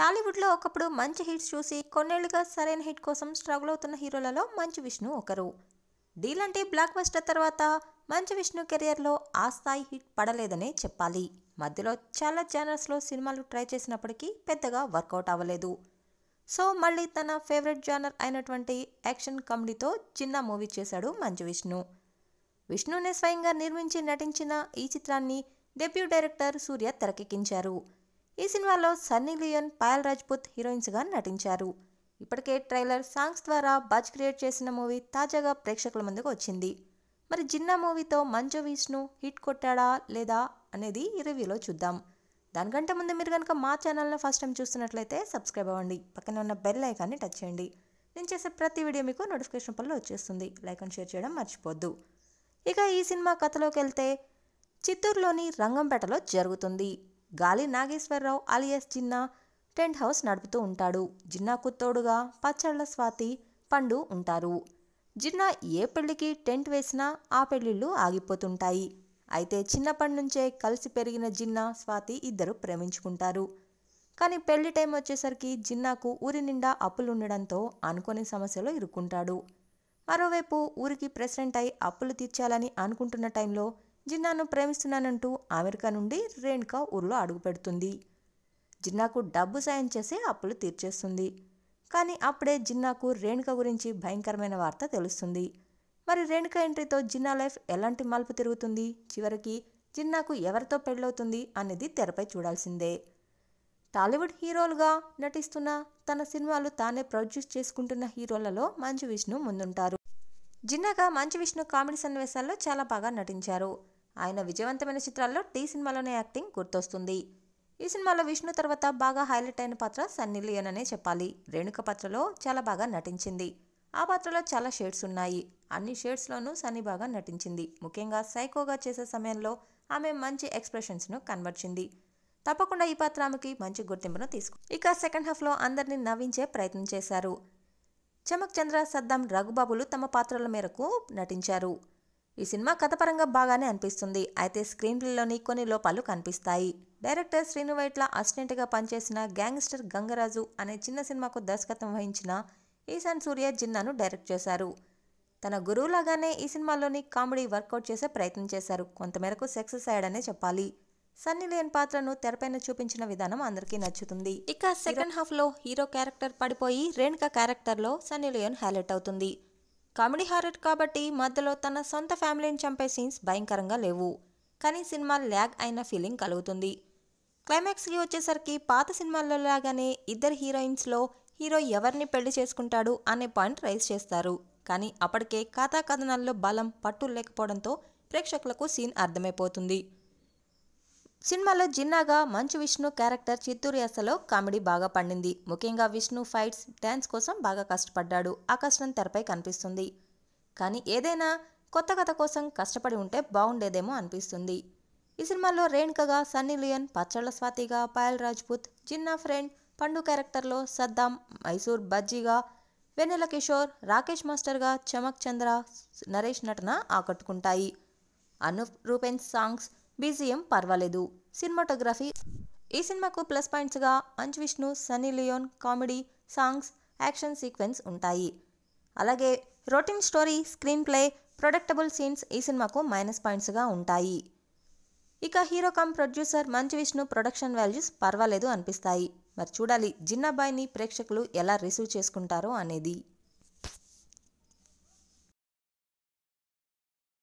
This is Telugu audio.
టాలీవుడ్లో ఒకప్పుడు మంచి హిట్స్ చూసి కొన్నేళ్లుగా సరైన హిట్ కోసం స్ట్రగుల్ అవుతున్న హీరోలలో మంచు విష్ణు ఒకరు డీలాంటి బ్లాక్ బస్టర్ తర్వాత మంచు విష్ణు కెరియర్లో ఆ స్థాయి హిట్ పడలేదనే చెప్పాలి మధ్యలో చాలా జానర్స్లో సినిమాలు ట్రై చేసినప్పటికీ పెద్దగా వర్కౌట్ అవ్వలేదు సో మళ్ళీ తన ఫేవరెట్ జానర్ అయినటువంటి యాక్షన్ కామెడీతో చిన్న మూవీ చేశాడు మంచు విష్ణు విష్ణునే స్వయంగా నిర్మించి నటించిన ఈ చిత్రాన్ని డెబ్యూ డైరెక్టర్ సూర్య తెరకెక్కించారు ఈ సినిమాలో సన్నీ లియోన్ పాయల్ రాజ్పుత్ హీరోయిన్స్గా నటించారు ఇప్పటికే ట్రైలర్ సాంగ్స్ ద్వారా బజ్ క్రియేట్ చేసిన మూవీ తాజాగా ప్రేక్షకుల ముందుకు వచ్చింది మరి జిన్నా మూవీతో మంచు విష్ణు హిట్ కొట్టాడా లేదా అనేది ఈ రివ్యూలో చూద్దాం దానికంటే ముందు మీరు కనుక మా ఛానల్ని ఫస్ట్ టైం చూస్తున్నట్లయితే సబ్స్క్రైబ్ అవ్వండి పక్కన ఉన్న బెల్ ఐకాన్ని టచ్ చేయండి నేను చేసే ప్రతి వీడియో మీకు నోటిఫికేషన్ పనులు వచ్చేస్తుంది లైక్ అండ్ షేర్ చేయడం మర్చిపోద్దు ఇక ఈ సినిమా కథలోకి వెళ్తే చిత్తూరులోని రంగంపేటలో జరుగుతుంది Gali Nageswara Rao alias Jinna tent house నడుపుతూ ఉంటాడు జిన్నాకు తోడుగా పచ్చళ్ళ స్వాతి పండు ఉంటారు జిన్నా ఏ పెళ్లికి టెంట్ వేసినా ఆ పెళ్లిళ్ళు ఆగిపోతుంటాయి అయితే చిన్నప్పటి నుంచే కలిసి పెరిగిన జిన్నా స్వాతి ఇద్దరు ప్రేమించుకుంటారు కానీ పెళ్లి టైం వచ్చేసరికి జిన్నాకు ఊరి నిండా అప్పులు ఉండడంతో అనుకోని సమస్యలో ఇరుక్కుంటాడు మరోవైపు ఊరికి ప్రెసిడెంట్ అయి అప్పులు తీర్చాలని అనుకుంటున్న టైంలో జిన్నాను ప్రేమిస్తున్నానంటూ అమెరికా నుండి రేణుక ఊర్లో అడుగుపెడుతుంది జిన్నాకు డబ్బు సాయం చేసి అప్పులు తీర్చేస్తుంది కానీ అప్పుడే జిన్నాకు రేణుక గురించి భయంకరమైన వార్త తెలుస్తుంది మరి రేణుక ఎంట్రీతో జిన్నా లైఫ్ ఎలాంటి మలుపు తిరుగుతుంది చివరికి జిన్నాకు ఎవరితో పెళ్ళవుతుంది అనేది తెరపై చూడాల్సిందే టాలీవుడ్ హీరోలుగా నటిస్తున్న తన సినిమాలు తానే ప్రొడ్యూస్ చేసుకుంటున్న హీరోలలో మంచు విష్ణు ముందుంటారు జిన్నాగా మంచు విష్ణు కామెడీ సన్నివేశాల్లో చాలా బాగా నటించారు ఆయన విజయవంతమైన చిత్రాల్లో టీ సినిమాలోనే యాక్టింగ్ గుర్తొస్తుంది ఈ సినిమాలో విష్ణు తర్వాత బాగా హైలైట్ అయిన పాత్ర సన్నీ లియోన్ అనే చెప్పాలి రేణుక పాత్రలో చాలా బాగా నటించింది ఆ పాత్రలో చాలా షేడ్స్ ఉన్నాయి అన్ని షేడ్స్లోనూ సన్నీ బాగా నటించింది ముఖ్యంగా సైకోగా చేసే సమయంలో ఆమె మంచి ఎక్స్ప్రెషన్స్ను కనబర్చింది తప్పకుండా ఈ పాత్ర ఆమెకి మంచి గుర్తింపును తీసుకు ఇక సెకండ్ హాఫ్లో అందరినీ నవ్వించే ప్రయత్నం చేశారు చమక్ చంద్ర సద్దాం రఘుబాబులు తమ పాత్రల మేరకు నటించారు ఈ సినిమా కథపరంగా బాగానే అనిపిస్తుంది అయితే స్క్రీన్ ప్లేలోని కొన్ని లోపాలు కనిపిస్తాయి డైరెక్టర్ శ్రీను వైట్ల అసిస్టెంట్గా పనిచేసిన గ్యాంగ్స్టర్ గంగరాజు అనే చిన్న సినిమాకు దర్శకత్వం వహించిన ఈశాన్ సూర్య జిన్నాను డైరెక్ట్ చేశారు తన గురువులాగానే ఈ సినిమాలోని కామెడీ వర్కౌట్ చేసే ప్రయత్నం చేశారు కొంతమేరకు సక్సెస్ అయ్యాడనే చెప్పాలి సన్నీ లేన్ పాత్రను తెరపైన చూపించిన విధానం అందరికీ నచ్చుతుంది ఇక సెకండ్ హాఫ్లో హీరో క్యారెక్టర్ పడిపోయి రేణుక క్యారెక్టర్లో సన్నీ లియోన్ హైలైట్ అవుతుంది కామెడీ హారర్ కాబట్టి మధ్యలో తన సొంత ఫ్యామిలీని చంపే సీన్స్ భయంకరంగా లేవు కానీ సినిమా ల్యాగ్ అయిన ఫీలింగ్ కలుగుతుంది క్లైమాక్స్కి వచ్చేసరికి పాత సినిమాల్లో లాగానే ఇద్దరు హీరోయిన్స్లో హీరో ఎవరిని పెళ్లి చేసుకుంటాడు అనే పాయింట్ రైజ్ చేస్తారు కానీ అప్పటికే కథాకథనాల్లో బలం పట్టు లేకపోవడంతో ప్రేక్షకులకు సీన్ అర్థమైపోతుంది సినిమాలో జిన్నాగా మంచు విష్ణు క్యారెక్టర్ చిత్తూరు యాసలో కామెడీ బాగా పండింది ముఖ్యంగా విష్ణు ఫైట్స్ డ్యాన్స్ కోసం బాగా కష్టపడ్డాడు ఆ కష్టం తెరపై కనిపిస్తుంది కానీ ఏదైనా కొత్త కథ కోసం కష్టపడి ఉంటే బాగుండేదేమో అనిపిస్తుంది ఈ సినిమాలో రేణుకగా సన్నీ లియన్ పచ్చళ్ళ స్వాతిగా పాయల్ రాజ్పుత్ జిన్నా ఫ్రెండ్ పండు క్యారెక్టర్లో సద్దాం మైసూర్ బజ్జీగా వెన్నెల కిషోర్ రాకేష్ మాస్టర్గా చమక్ చంద్ర నరేష్ నటన ఆకట్టుకుంటాయి అను రూపెన్ సాంగ్స్ బీజిఎం పర్వాలేదు సినిమాటోగ్రఫీ ఈ సినిమాకు ప్లస్ పాయింట్స్గా అంచ్ Vishnu Sunny Leone comedy songs action sequence ఉంటాయి అలాగే routine story screenplay predictable scenes ఈ సినిమాకు మైనస్ పాయింట్స్గా ఉంటాయి ఇక హీరో కమ్ ప్రొడ్యూసర్ మంచు విష్ణు ప్రొడక్షన్ వాల్యూస్ పర్వాలేదు అనిపిస్తాయి మరి చూడాలి జిన్నాబాయిని ప్రేక్షకులు ఎలా రిసీవ్ చేసుకుంటారో అనేది